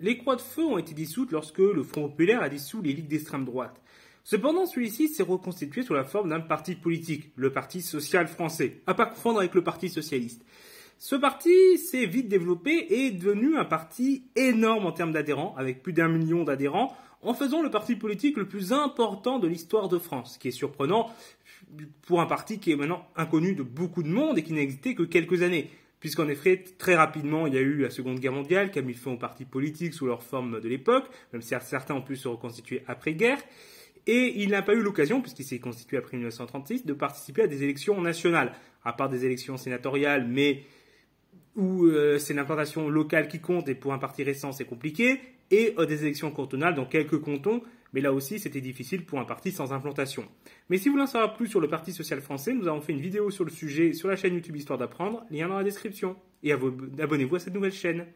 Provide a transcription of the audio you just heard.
Les croix de feu ont été dissoutes lorsque le Front populaire a dissous les ligues d'extrême droite. Cependant, celui-ci s'est reconstitué sous la forme d'un parti politique, le Parti social français, à pas confondre avec le Parti socialiste. Ce parti s'est vite développé et est devenu un parti énorme en termes d'adhérents, avec plus d'un million d'adhérents, en faisant le parti politique le plus important de l'histoire de France, ce qui est surprenant pour un parti qui est maintenant inconnu de beaucoup de monde et qui n'a existé que quelques années. Puisqu'en effet, très rapidement, il y a eu la Seconde Guerre mondiale qui a mis fin aux partis politiques sous leur forme de l'époque, même si certains ont pu se reconstituer après-guerre. Et il n'a pas eu l'occasion, puisqu'il s'est constitué après 1936, de participer à des élections nationales, à part des élections sénatoriales, mais où euh, c'est l'implantation locale qui compte, et pour un parti récent, c'est compliqué, et euh, des élections cantonales dans quelques cantons, mais là aussi, c'était difficile pour un parti sans implantation. Mais si vous voulez en savoir plus sur le Parti social français, nous avons fait une vidéo sur le sujet sur la chaîne YouTube Histoire d'apprendre, lien dans la description. Et abonnez-vous à cette nouvelle chaîne.